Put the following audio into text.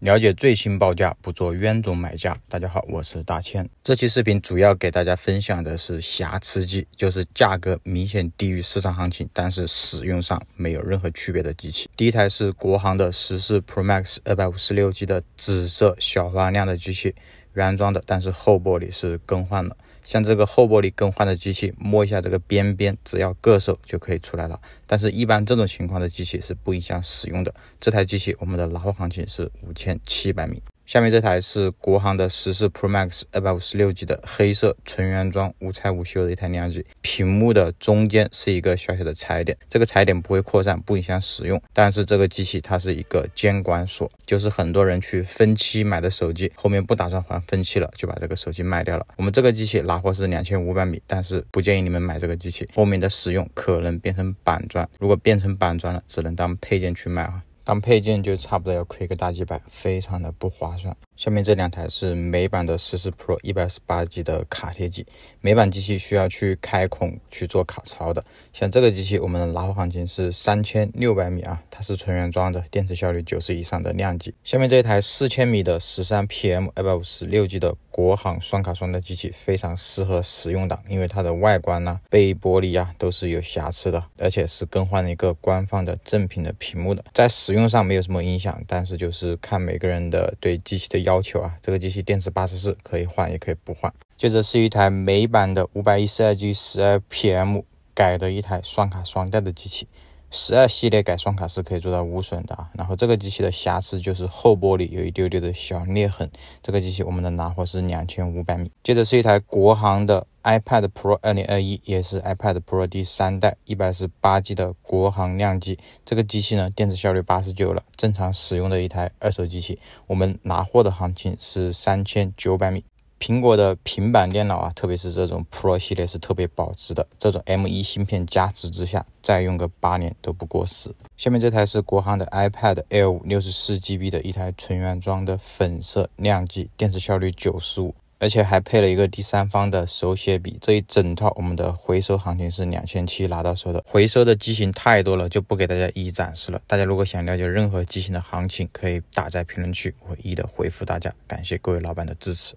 了解最新报价，不做冤种买家。大家好，我是大千。这期视频主要给大家分享的是瑕疵机，就是价格明显低于市场行情，但是使用上没有任何区别的机器。第一台是国行的十四 Pro Max 二百五十六 G 的紫色小发亮的机器。原装的，但是后玻璃是更换了。像这个后玻璃更换的机器，摸一下这个边边，只要硌手就可以出来了。但是，一般这种情况的机器是不影响使用的。这台机器我们的拿货行情是五千七百米。下面这台是国行的十四 Pro Max 二百五十六 G 的黑色纯原装无拆无修的一台靓机，屏幕的中间是一个小小的踩点，这个踩点不会扩散，不影响使用。但是这个机器它是一个监管锁，就是很多人去分期买的手机，后面不打算还分期了，就把这个手机卖掉了。我们这个机器拿货是两千五百米，但是不建议你们买这个机器，后面的使用可能变成板砖，如果变成板砖了，只能当配件去卖啊。当配件就差不多要亏个大几百，非常的不划算。下面这两台是美版的十四 Pro 一百十八 G 的卡贴机，美版机器需要去开孔去做卡槽的。像这个机器，我们的拿货行情是三千六百米啊，它是纯原装的，电池效率九十以上的量级。下面这一台四千米的十三 PM 二百五十六 G 的国行双卡双待机器，非常适合实用党，因为它的外观呢、背玻璃呀都是有瑕疵的，而且是更换了一个官方的正品的屏幕的，在使用上没有什么影响，但是就是看每个人的对机器的。要求啊，这个机器电池八十四，可以换也可以不换。接着是一台美版的五百一十二 G 十二 PM 改的一台双卡双待的机器，十二系列改双卡是可以做到无损的啊。然后这个机器的瑕疵就是后玻璃有一丢丢的小裂痕。这个机器我们的拿货是两千五百米。接着是一台国行的。iPad Pro 2021也是 iPad Pro 第三代，一百十八 G 的国行靓机。这个机器呢，电池效率八十九了，正常使用的一台二手机器。我们拿货的行情是三千九百米。苹果的平板电脑啊，特别是这种 Pro 系列是特别保值的。这种 M1 芯片加持之下，再用个八年都不过时。下面这台是国行的 iPad Air 五，六十四 GB 的一台纯原装的粉色靓机，电池效率九十五。而且还配了一个第三方的手写笔，这一整套我们的回收行情是两千七拿到手的。回收的机型太多了，就不给大家一一展示了。大家如果想了解任何机型的行情，可以打在评论区，我会一一的回复大家。感谢各位老板的支持。